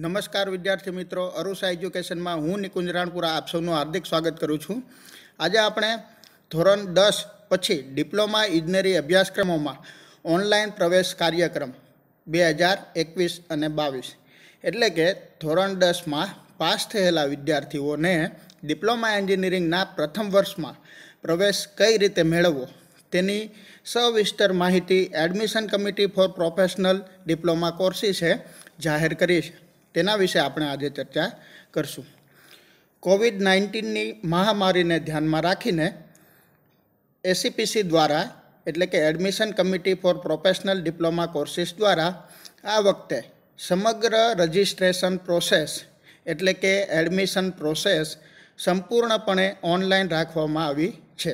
નમસ્કાર વિદ્યાર્થી મિત્રો અરુષા એજ્યુકેશનમાં હું નિકુંજ રાણપુરા આપ સૌનું હાર્દિક સ્વાગત કરું છું આજે આપણે ધોરણ દસ પછી ડિપ્લોમા ઇજનેરી અભ્યાસક્રમોમાં ઓનલાઈન પ્રવેશ કાર્યક્રમ બે હજાર એકવીસ અને બાવીસ એટલે કે ધોરણ દસમાં પાસ થયેલા વિદ્યાર્થીઓને ડિપ્લોમા એન્જિનિયરિંગના પ્રથમ વર્ષમાં પ્રવેશ કઈ રીતે મેળવવો તેની સવિસ્તર માહિતી admission committee for professional diploma કોર્સીસે જાહેર કરી છે તેના વિશે આપણે આજે ચર્ચા કરશું કોવિડ નાઇન્ટીનની મહામારીને ધ્યાનમાં રાખીને એસીપીસી દ્વારા એટલે કે admission committee for professional diploma courses દ્વારા આ વખતે સમગ્ર રજિસ્ટ્રેશન પ્રોસેસ એટલે કે એડમિશન પ્રોસેસ સંપૂર્ણપણે ઓનલાઈન રાખવામાં આવી છે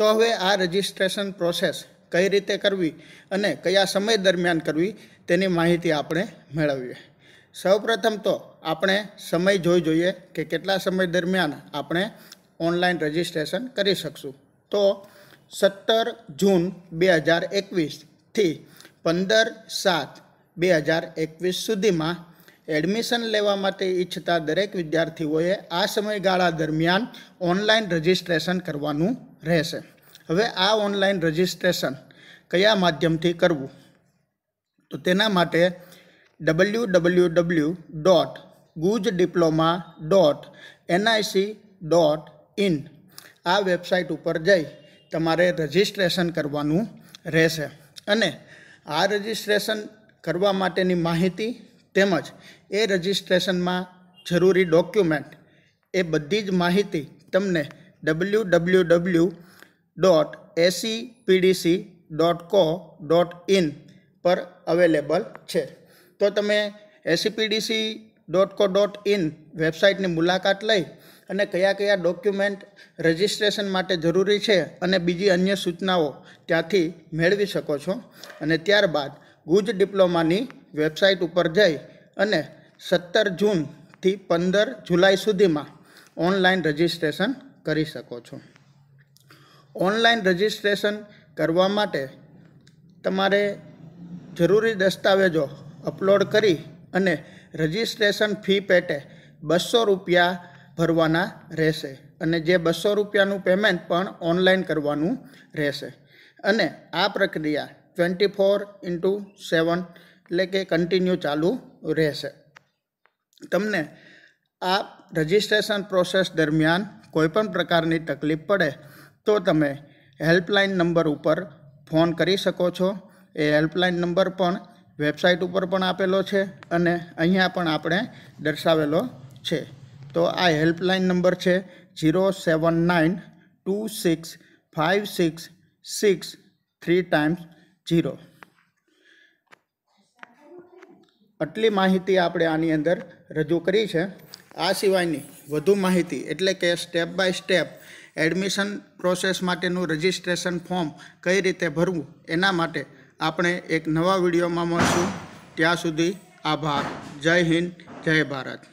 તો હવે આ રજિસ્ટ્રેશન પ્રોસેસ કઈ રીતે કરવી અને કયા સમય દરમિયાન કરવી તેની માહિતી આપણે મેળવીએ સૌપ્રથમ તો આપણે સમય જોઈ જોઈએ કે કેટલા સમય દરમિયાન આપણે ઓનલાઈન રજિસ્ટ્રેશન કરી શકશું તો સત્તર જૂન બે હજાર એકવીસથી પંદર સાત બે હજાર એકવીસ સુધીમાં એડમિશન લેવા માટે ઈચ્છતા દરેક વિદ્યાર્થીઓએ આ સમયગાળા દરમિયાન ઓનલાઈન રજિસ્ટ્રેશન કરવાનું રહેશે હવે આ ઓનલાઈન રજિસ્ટ્રેશન કયા માધ્યમથી કરવું તો તેના માટે ડબલ્યુ ડબલ્યુ ડબલ્યુ ડોટ ગુજ diploma dot NIC dot in આ વેબસાઇટ ઉપર જઈ તમારે રજિસ્ટ્રેશન કરવાનું રહેશે અને આ રજિસ્ટ્રેશન કરવા માટેની માહિતી તેમજ એ રજિસ્ટ્રેશનમાં જરૂરી ડોક્યુમેન્ટ એ બધી જ માહિતી તમને W W W dot AC PDC dot co dot in પર અવેલેબલ છે તો તમે ACPDC dot co dot in વેબસાઇટની મુલાકાત લઈ અને કયા કયા ડોક્યુમેન્ટ રજિસ્ટ્રેશન માટે જરૂરી છે અને બીજી અન્ય સૂચનાઓ ત્યાંથી મેળવી શકો છો અને ત્યારબાદ ગુજ ડિપ્લોમાની વેબસાઇટ ઉપર જઈ અને સત્તર જૂનથી પંદર જુલાઈ સુધીમાં ઓનલાઈન રજિસ્ટ્રેશન કરી શકો છો ઓનલાઈન રજિસ્ટ્રેશન કરવા માટે તમારે જરૂરી દસ્તાવેજો અપલોડ કરી અને રજિસ્ટ્રેશન ફી પેટે બસો રૂપિયા ભરવાના રહેશે અને જે બસો રૂપિયાનું પેમેન્ટ પણ ઓનલાઈન કરવાનું રહેશે અને આ પ્રક્રિયા ટ્વેન્ટી ફોર ઇન્ટુ સેવન એટલે કે કન્ટિન્યુ ચાલુ રહેશે તમને આ રજિસ્ટ્રેશન પ્રોસેસ દરમિયાન કોઈપણ પ્રકારની તકલીફ પડે તો તમે હેલ્પલાઇન નંબર ઉપર ફોન કરી શકો છો એ હેલ્પલાઇન નંબર પણ વેબસાઇટ ઉપર પણ આપેલો છે અને અહીંયા પણ આપણે દર્શાવેલો છે તો આ હેલ્પલાઇન નંબર છે zero seven nine two six five six six three times zero આટલી માહિતી આપણે આની અંદર રજૂ કરી છે આ સિવાયની વધુ માહિતી એટલે કે step by step admission process માટેનું રજિસ્ટ્રેશન ફોર્મ કઈ રીતે ભરવું એના માટે આપણે એક નવા વિડીયોમાં મળશું ત્યાં સુધી આભાર જય હિન્દ જય ભારત